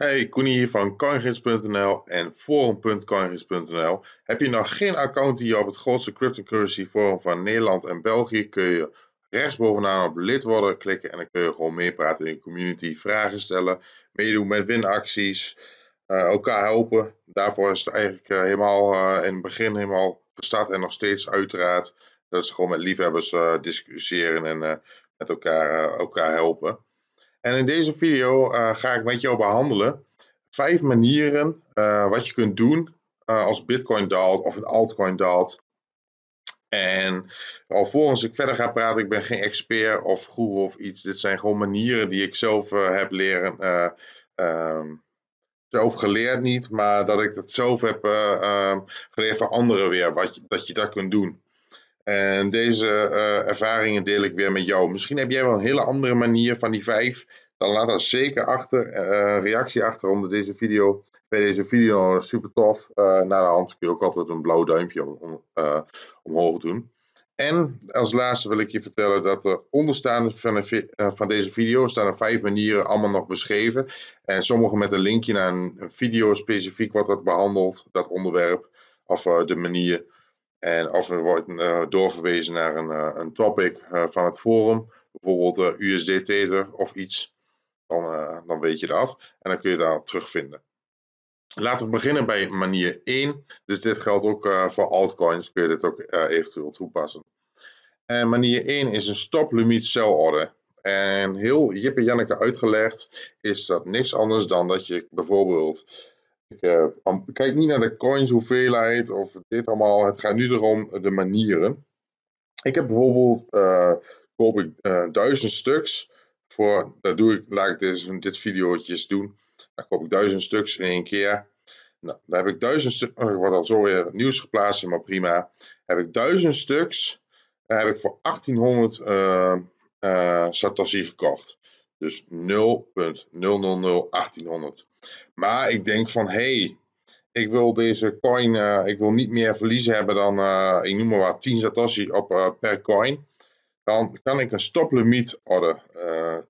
Hey, Koen hier van Coingids.nl en forum.coingids.nl. Heb je nog geen account hier op het grootste cryptocurrency forum van Nederland en België, kun je rechtsbovenaan op lid worden klikken en dan kun je gewoon meepraten in de community, vragen stellen, meedoen met winacties, eh, elkaar helpen. Daarvoor is het eigenlijk eh, helemaal eh, in het begin helemaal gestart en nog steeds uiteraard. Dat is gewoon met liefhebbers discussiëren en met elkaar, elkaar helpen. En in deze video eh, ga ik met jou behandelen vijf manieren eh, wat je kunt doen eh, als Bitcoin daalt of een altcoin daalt. En alvorens ik verder ga praten, ik ben geen expert of guru of iets. Dit zijn gewoon manieren die ik zelf heb leren. Ehm, zelf geleerd niet, maar dat ik dat zelf heb ehm, geleerd van anderen weer, wat dat je dat kunt doen. En deze eh, ervaringen deel ik weer met jou. Misschien heb jij wel een hele andere manier van die vijf. Dan laat dat zeker achter, eh, een reactie achter onder deze video. Bij deze video super tof. Uh, naar de hand kun je ook altijd een blauw duimpje om, omhoog doen. En als laatste wil ik je vertellen dat de onderstaande van, van, deze video staan er vijf manieren allemaal nog beschreven. En sommige met een linkje naar een, een video specifiek wat dat behandelt, dat onderwerp of de manier. En als we worden eh, doorverwezen naar een, eh, een topic eh, van het forum, bijvoorbeeld USD-tether of iets, dan, dan weet je dat. En dan kun je dat terugvinden. Laten we beginnen bij manier 1. Dus dit geldt ook voor altcoins, kun je dit ook eventueel toepassen. En manier 1 is een stop-limit stoplimiet order. En heel Jippe Janneke uitgelegd is dat niks anders dan dat je bijvoorbeeld eh, ik kijk niet naar de coins hoeveelheid of dit allemaal. Het gaat nu erom de manieren. Ik heb bijvoorbeeld, eh, koop ik eh, duizend stuks. Voor, dat doe ik, laat ik dit, dit doen. Dan koop ik duizend stuks in één keer. Nou, daar heb ik duizend stuks, er oh, wordt al zo weer nieuws geplaatst, maar prima. heb ik duizend stuks, heb ik voor 1800 Satoshi gekocht. Dus 0.000 Maar ik denk van, hé, hey, ik wil deze coin, eh, ik wil niet meer verliezen hebben dan, eh, ik noem maar wat, 10 satoshi op, eh, per coin. Dan kan ik een stoplimiet order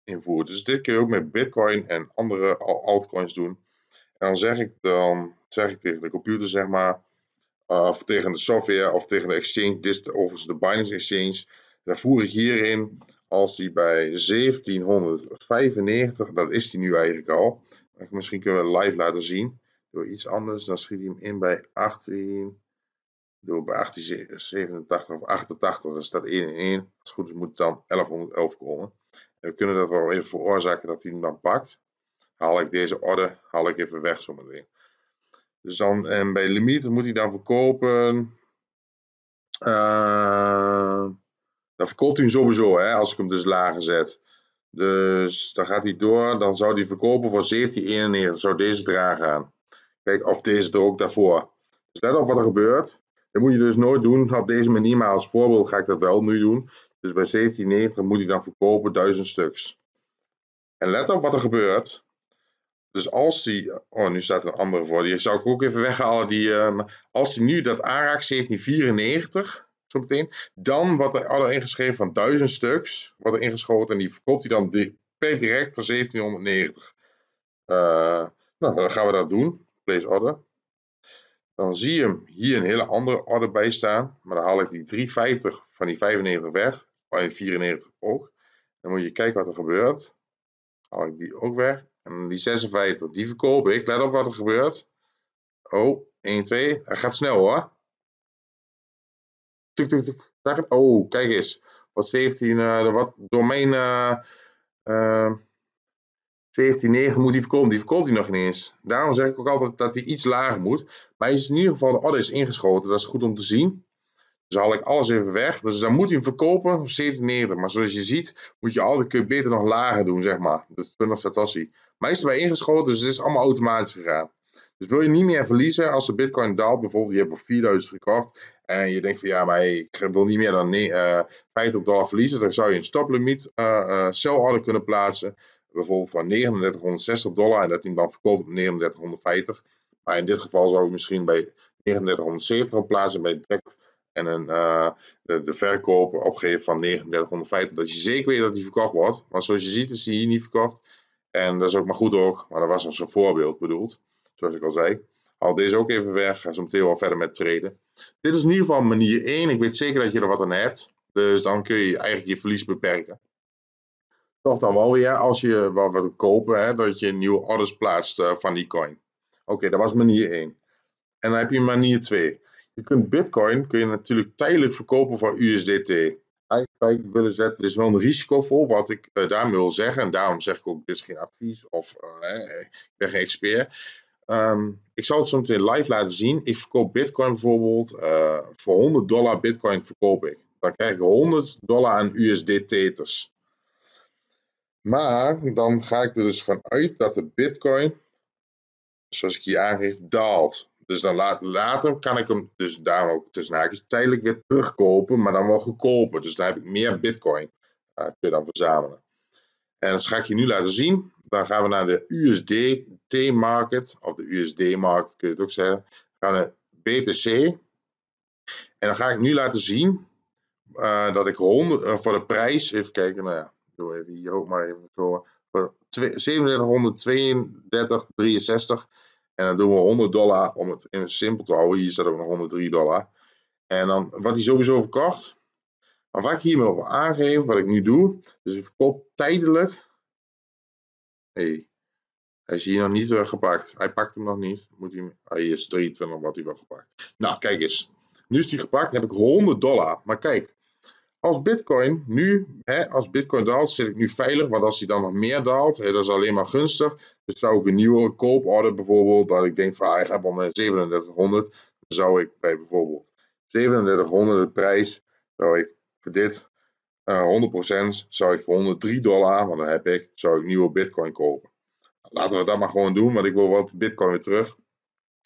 invoeren. Dus dit kun je ook met bitcoin en andere altcoins doen. En dan zeg ik, dan zeg ik tegen de computer, zeg maar, of tegen de software of tegen de exchange, dit overigens de Binance Exchange. Dan voer ik hierin als die bij 1795, dat is die nu eigenlijk al. Misschien kunnen we live laten zien door iets anders. Dan schiet hij hem in bij 18, door bij 1887 of 88. Dan staat 1 in 1. Als het goed is moet het dan 1111 komen. En we kunnen dat wel even veroorzaken dat hij hem dan pakt. Haal ik deze orde, haal ik even weg zometeen. Dus dan, en bij limiet moet hij dan verkopen. Uh, dan verkoopt hij hem sowieso, hè, als ik hem dus lager zet. Dus dan gaat hij door, dan zou hij verkopen voor 17,91. Zou deze dragen gaan. Kijk, of deze er ook daarvoor. Dus let op wat er gebeurt. Dat moet je dus nooit doen op deze manier, maar als voorbeeld ga ik dat wel nu doen. Dus bij 17,90 moet hij dan verkopen 1000 stuks. En let op wat er gebeurt. Dus als die, oh nu staat er een andere voor, die zou ik ook even weghalen. Die, eh, als die nu dat aanraakt 1794, zometeen. Dan wat er al ingeschreven van 1000 stuks, wat er ingeschoten en die verkoopt hij dan per direct van 1790. Eh, nou, dan gaan we dat doen. Place order. Dan zie je hem hier een hele andere order bij staan. Maar dan haal ik die 350 van die 95 weg. Oh, en 94 ook. Dan moet je kijken wat er gebeurt. Haal ik die ook weg. En die 56, die verkoop ik. Let op wat er gebeurt. Oh, 1, 2. Hij gaat snel hoor oh, kijk eens. Wat 17, uh, eh, wat door mijn 179 moet die verkopen, Die verkoopt hij nog niet eens. Daarom zeg ik ook altijd dat hij iets lager moet. Maar hij is in ieder geval, de order is ingeschoten. Dat is goed om te zien. Dus haal ik alles even weg. Dus dan moet hij hem verkopen 17,90. Maar zoals je ziet, moet je altijd beter nog lager doen, zeg maar. Dat is fantastisch. Maar hij is erbij ingeschoten, dus het is allemaal automatisch gegaan. Dus wil je niet meer verliezen als de bitcoin daalt, bijvoorbeeld je hebt op 4000 gekocht en je denkt van ja, maar ik wil niet meer dan 50 eh, dollar verliezen, dan zou je een stoplimiet eh, eh, celorder kunnen plaatsen, bijvoorbeeld van 3960 dollar en dat hij dan verkoopt op 3950. Maar in dit geval zou ik misschien bij 3970 plaatsen bij direct en een, de, de, verkoop opgeven van 3950. Dat je zeker weet dat die verkocht wordt. Maar zoals je ziet is die hier niet verkocht. En dat is ook maar goed ook, maar dat was als een voorbeeld bedoeld zoals ik al zei. Haal deze ook even weg. Ga zo meteen wel verder met treden. Dit is in ieder geval manier 1. Ik weet zeker dat je er wat aan hebt. Dus dan kun je eigenlijk je verlies beperken. Toch dan wel weer, als je wat wil kopen, hè, dat je een nieuwe orders plaatst eh, van die coin. Oké, dat was manier 1. En dan heb je manier 2. Je kunt bitcoin kun je natuurlijk tijdelijk verkopen voor USDT. Eigenlijk willen zeggen, er is wel een risico wat ik uh, daarmee wil zeggen. En daarom zeg ik ook, dit is geen advies of eh, ik ben geen expert. Ehm, ik zal het zo meteen live laten zien. Ik verkoop bitcoin bijvoorbeeld. Eh, voor 100 dollar bitcoin verkoop ik. Dan krijg ik 100 dollar aan USD-teters. Maar dan ga ik er dus vanuit dat de bitcoin, zoals ik hier aangeef, daalt. Dus dan later kan ik hem dus daarom ook tijdelijk weer terugkopen, maar dan wel goedkoper. Dus dan heb ik meer bitcoin. Uh, kun je dan verzamelen. En dat ga ik je nu laten zien. Dan gaan we naar de USD UST-market, of de USD-market kun je het ook zeggen, gaan naar BTC. En dan ga ik nu laten zien eh, dat ik 100, eh, voor de prijs, even kijken, nou ja, doe even hier ook maar even voor 3732,63. En dan doen we 100 dollar om het simpel te houden. Hier zetten ook nog 103 dollar. En dan wat hij sowieso verkocht. Maar wat ik hiermee wil aangeven, wat ik nu doe. Dus ik verkoop tijdelijk. Hij is hier nog niet eh, gepakt. Hij pakt hem nog niet. Moet hij, hij is 23, wat hij wel gepakt. Nou, kijk eens. Nu is hij gepakt, heb ik 100 dollar. Maar kijk, als Bitcoin nu, hè, als Bitcoin daalt, zit ik nu veilig. Want als hij dan nog meer daalt, hè, dat is alleen maar gunstig. Dus zou ik een nieuwe kooporder bijvoorbeeld, dat ik denk van ah, ik ga wel naar 3700. Dan zou ik bij bijvoorbeeld 3700 de prijs, zou ik voor dit uh, eh, 100% zou ik voor 103 dollar, want dan heb ik, zou ik nieuwe Bitcoin kopen laten we dat maar gewoon doen, want ik wil wat bitcoin weer terug.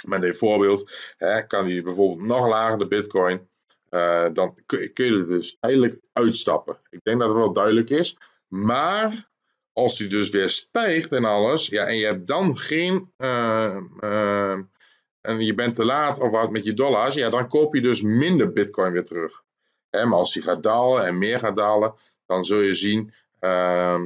Met een voorbeeld, hè, kan die bijvoorbeeld nog lager de bitcoin, eh, dan kun, je er dus eigenlijk uitstappen. Ik denk dat het wel duidelijk is. Maar als die dus weer stijgt en alles, ja, en je hebt dan geen, eh, eh, en je bent te laat of wat met je dollars, ja, dan koop je dus minder bitcoin weer terug. maar als die gaat dalen en meer gaat dalen, dan zul je zien, uh,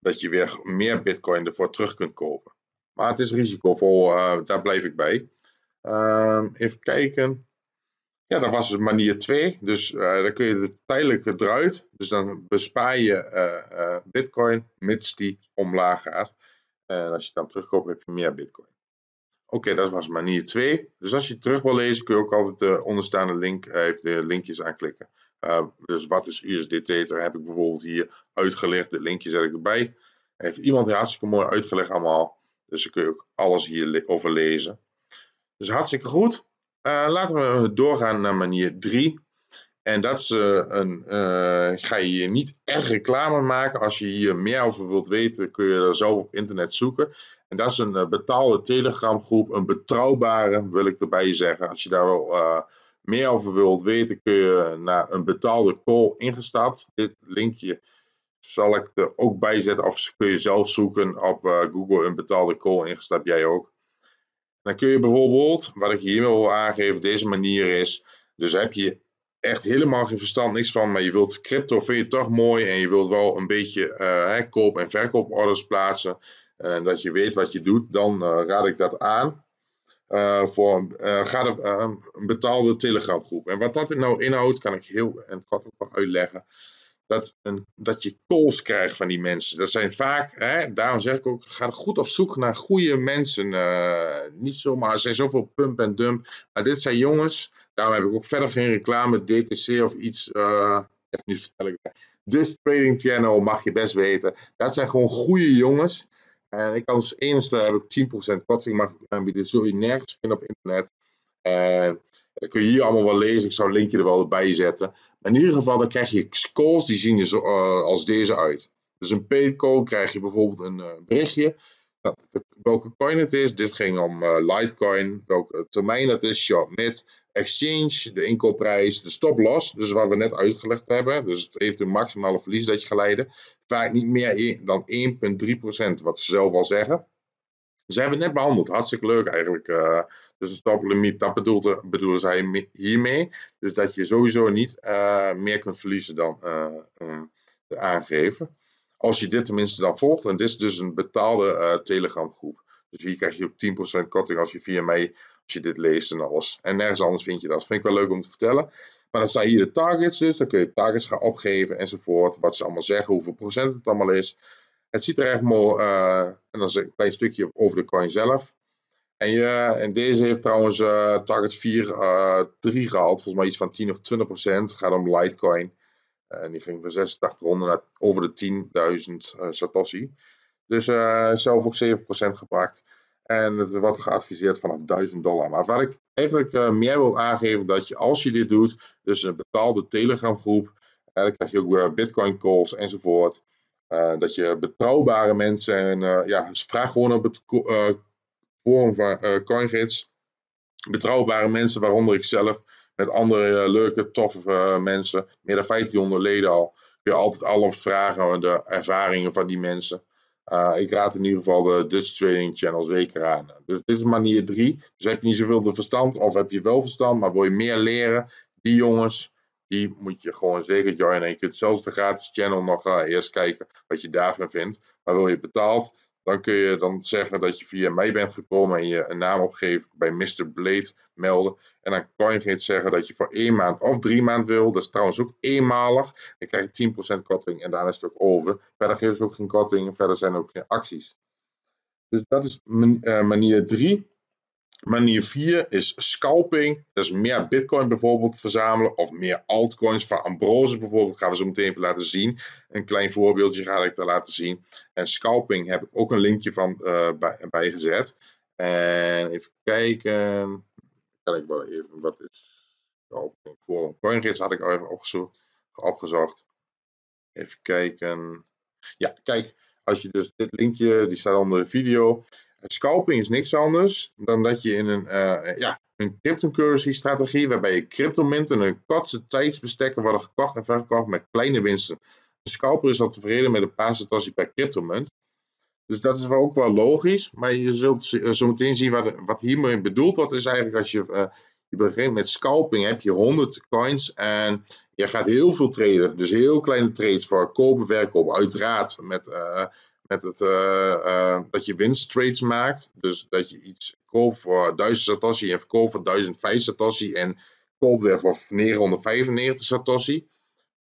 dat je weer meer bitcoin ervoor terug kunt kopen. Maar het is risicovol, eh, daar blijf ik bij. Ehm, even kijken. Ja, dat was manier 2. Dus uh, dan kun je het tijdelijk eruit. Dus dan bespaar je eh, bitcoin, mits die omlaag gaat. En als je dan terugkoopt, heb je meer bitcoin. Oké, dat was manier 2. Dus als je terug wil lezen, kun je ook altijd de onderstaande link, even de linkjes aanklikken. Eh, dus wat is USDT? Daar heb ik bijvoorbeeld hier uitgelegd. De linkje zet ik erbij. Heeft iemand hartstikke mooi uitgelegd allemaal. Dus dan kun je ook alles hier over lezen. Dus hartstikke goed. Eh, laten we doorgaan naar manier 3. En dat is uh, een. ga je hier niet echt reclame maken. Als je hier meer over wilt weten, kun je er zelf op internet zoeken. En dat is een betaalde Telegram groep. Een betrouwbare, wil ik erbij zeggen. Als je daar wel meer over wilt weten, kun je naar een betaalde call ingestapt. Dit linkje zal ik er ook bij zetten. Of kun je zelf zoeken op eh, Google een betaalde call ingestapt, jij ook. Dan kun je bijvoorbeeld, wat ik hier wil aangeven, deze manier is. Dus heb je echt helemaal geen verstand, niks van, maar je wilt crypto, vind je toch mooi en je wilt wel een beetje eh, koop- en verkooporders plaatsen. En eh, dat je weet wat je doet, dan raad ik dat aan. Eh, voor eh, eh, een betaalde telegramgroep. En wat dat nou inhoudt, kan ik heel en kort ook wel uitleggen. Dat, een, dat je calls krijgt van die mensen. Dat zijn vaak, hè, daarom zeg ik ook, ga goed op zoek naar goede mensen. niet zomaar, er zijn zoveel pump en dump. Maar dit zijn jongens, daarom heb ik ook verder geen reclame, DTC of iets. nu vertel ik Dus Trading Channel mag je best weten. Dat zijn gewoon goede jongens en eh, ik als eerste heb ik 10% korting mag ik eh, aanbieden. zul je nergens vinden op internet. En eh, dat kun je hier allemaal wel lezen. Ik zou een linkje er wel bij zetten. Maar in ieder geval, dan krijg je calls die zien er zo, als deze uit. Dus een paid call krijg je bijvoorbeeld een uh, berichtje. Nou, welke coin het is. Dit ging om Litecoin. Welke termijn dat is. Short mid exchange, de inkoopprijs, de stoploss, dus wat we net uitgelegd hebben, dus het heeft een maximale verlies dat je geleiden, vaak niet meer dan 1,3%, wat ze zelf al zeggen. Ze hebben het net behandeld, hartstikke leuk eigenlijk. Eh, dus een stoplimiet, dat bedoelde, bedoelen zij hiermee. Dus dat je sowieso niet eh, meer kunt verliezen dan uh, de aangeven. Als je dit tenminste dan volgt, en dit is dus een betaalde Telegram groep. Dus hier krijg je op 10% korting als je via mij je dit leest en alles. En nergens anders vind je dat. Vind ik wel leuk om te vertellen. Maar dan staan hier de targets dus. Dan kun je targets gaan opgeven enzovoort. Wat ze allemaal zeggen, hoeveel procent het allemaal is. Het ziet er echt mooi. Uh, en dan is een klein stukje over de coin zelf. En, je, en deze heeft trouwens eh, target 4, uh, 3 gehaald. Volgens mij iets van 10 of 20 procent. Het gaat om Litecoin. Eh, en die ging van 86 ronden naar over de 10.000 Satoshi. Dus zelf ook 7 procent gepakt. En het wordt geadviseerd vanaf 1000 dollar. Maar wat ik eigenlijk eh, meer wil aangeven, dat je als je dit doet, dus een betaalde Telegram groep, en eh, dan krijg je ook weer eh, Bitcoin calls enzovoort, dat je betrouwbare mensen, en ja, vraag gewoon op het forum van CoinGids, betrouwbare mensen, waaronder ik zelf, met andere leuke, toffe mensen, meer dan 1500 leden al, kun je altijd alle vragen, de ervaringen van die mensen. Eh, ik raad in ieder geval de Dutch Trading Channel zeker aan. Dus dit is manier 3. Dus heb je niet zoveel de verstand, of heb je wel verstand, maar wil je meer leren? Die jongens, die moet je gewoon zeker joinen. Je kunt zelfs de gratis channel nog eh, eerst kijken wat je daarvan vindt. Maar wil je betaald, dan kun je dan zeggen dat je via mij bent gekomen en je een naam opgeeft bij Mr. Blade melden. En dan kan je zeggen dat je voor één maand of drie maanden wil. Dat is trouwens ook eenmalig. Dan krijg je 10% korting en daarna is het ook over. Verder geven ze ook geen korting en verder zijn er ook geen acties. Dus dat is eh, manier 3. Manier 4 is scalping. Dus meer bitcoin bijvoorbeeld verzamelen. Of meer altcoins van Ambrose bijvoorbeeld. Gaan we zo meteen even laten zien. Een klein voorbeeldje ga ik daar laten zien. En scalping heb ik ook een linkje van uh, En even kijken. Kan ik wel even wat is scalping voor had ik al even opgezocht, opgezocht. Even kijken. Ja, kijk. Als je dus dit linkje, die staat onder de video. Scalping is niks anders dan dat je in een, eh, ja, een cryptocurrency strategie, waarbij je cryptomunten in een korte tijdsbestekken worden gekocht en verkocht met kleine winsten. Een scalper is al tevreden met een percentage per cryptomunt. Dus dat is wel ook wel logisch, maar je zult eh, zo meteen zien wat, wat hiermee bedoeld wordt. Is eigenlijk als je, eh, je begint met scalping, heb je 100 coins en je gaat heel veel traden. Dus heel kleine trades voor kopen, verkopen, uiteraard met met het, eh, eh, dat je winst trades maakt. Dus dat je iets koopt voor 1000 Satoshi en verkoopt voor 1005 Satoshi en koopt weer voor 995 Satoshi.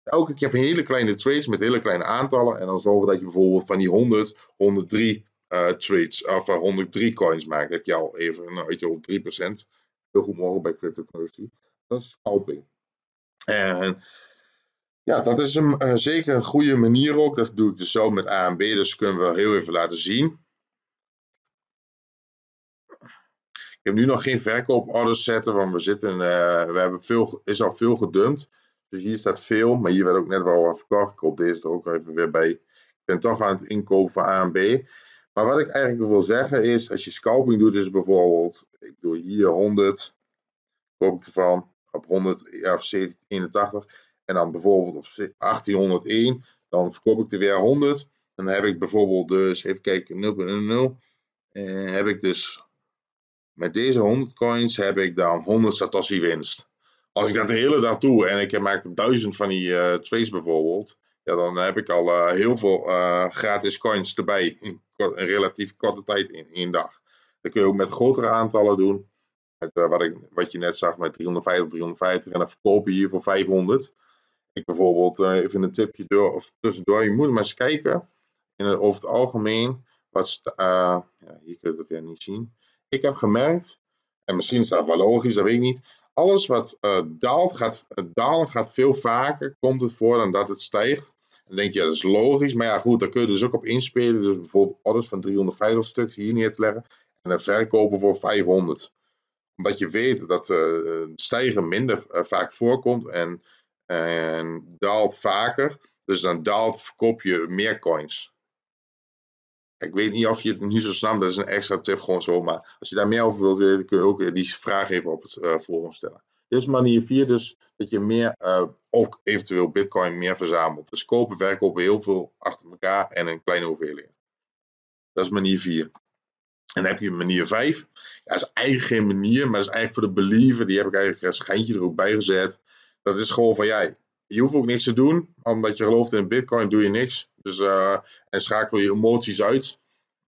Elke keer van hele kleine trades met hele kleine aantallen. En dan zorgen dat je bijvoorbeeld van die 100, 103 uh, trades, of uh, eh, 103 coins maakt. heb je al even nou, iets over 3%. Heel goed morgen bij cryptocurrency. Dat is scalping. En ja, dat is een, eh, zeker een goede manier ook. Dat doe ik dus zo met A en B, dus kunnen we heel even laten zien. Ik heb nu nog geen verkooporders zetten, want we, zitten, eh, we hebben veel, is al veel gedumpt. Dus hier staat veel, maar hier werd ook net wel wat verkocht. Ik koop deze er ook even weer bij. Ik ben toch aan het inkopen van A en B. Maar wat ik eigenlijk wil zeggen is, als je scalping doet, is bijvoorbeeld, ik doe hier 100, koop ik ervan op 100 of 81 en dan bijvoorbeeld op 1801, dan verkoop ik er weer 100. En dan heb ik bijvoorbeeld dus, even kijken, 0.00. En eh, heb ik dus met deze 100 coins heb ik dan 100 Satoshi winst. Als ik dat de hele dag doe en ik maak 1000 van die uh, eh, trades bijvoorbeeld, ja, dan heb ik al eh, heel veel gratis coins erbij in een relatief korte tijd in één dag. Dat kun je ook met grotere aantallen doen. Met, wat, ik, wat je net zag met 350, 350 en dan verkoop je hier voor 500 ik bijvoorbeeld eh, even een tipje door of tussendoor. Je moet maar eens kijken in het, over het algemeen. Wat eh, ja, hier kun je het weer niet zien. Ik heb gemerkt, en misschien is dat wel logisch, dat weet ik niet. Alles wat eh, daalt, gaat, dalen gaat veel vaker, komt het voor dan dat het stijgt. Dan denk je, dat is logisch. Maar ja, goed, daar kun je dus ook op inspelen. Dus bijvoorbeeld orders van 350 stuks hier neer te leggen. En dan verkopen voor 500. Omdat je weet dat stijgen minder vaak voorkomt. En en daalt vaker, dus dan daalt, verkoop je meer coins. Ik weet niet of je het nu zo snapt, dat is een extra tip gewoon zo. Maar als je daar meer over wilt weten, kun je ook die vraag even op het uh, forum stellen. Dit is manier 4 dus dat je meer, eh, ook eventueel bitcoin meer verzamelt. Dus kopen, verkopen heel veel achter elkaar en een kleine hoeveelheid. Dat is manier 4. En dan heb je manier 5. Ja, dat is eigenlijk geen manier, maar dat is eigenlijk voor de believen. Die heb ik eigenlijk een schijntje er ook bij gezet. Dat is gewoon van, jij. je hoeft ook niks te doen. Omdat je gelooft in bitcoin doe je niks. Dus, eh, en schakel je emoties uit.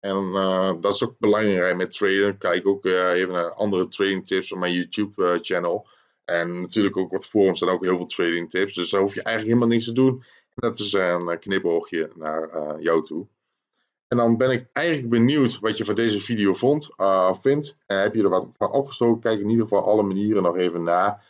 En eh, dat is ook belangrijk met traden. Kijk ook eh, even naar andere trading tips op mijn YouTube channel. En natuurlijk ook wat forums zijn ook heel veel trading tips. Dus daar hoef je eigenlijk helemaal niks te doen. En dat is een knipoogje naar jou toe. En dan ben ik eigenlijk benieuwd wat je van deze video vond, vindt. En heb je er wat van opgestoken? Kijk in ieder geval alle manieren nog even na.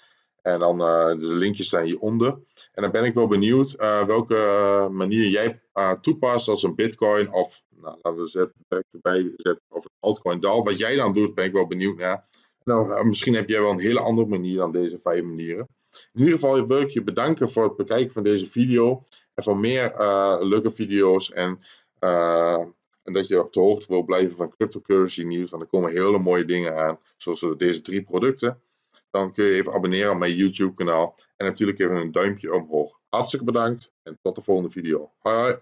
En dan eh, de linkjes staan hieronder. En dan ben ik wel benieuwd eh, welke eh, manier jij toepast als een bitcoin of, nou, laten we zetten, erbij zetten, of een altcoin DAL. Wat jij dan doet, ben ik wel benieuwd naar. Nou, misschien heb jij wel een hele andere manier dan deze vijf manieren. In ieder geval wil ik je bedanken voor het bekijken van deze video. En voor meer leuke video's. En, en, dat je op de hoogte wil blijven van cryptocurrency nieuws. Want er komen hele mooie dingen aan. Zoals deze drie producten dan kun je even abonneren op mijn YouTube kanaal. En natuurlijk even een duimpje omhoog. Hartstikke bedankt en tot de volgende video. Hoi!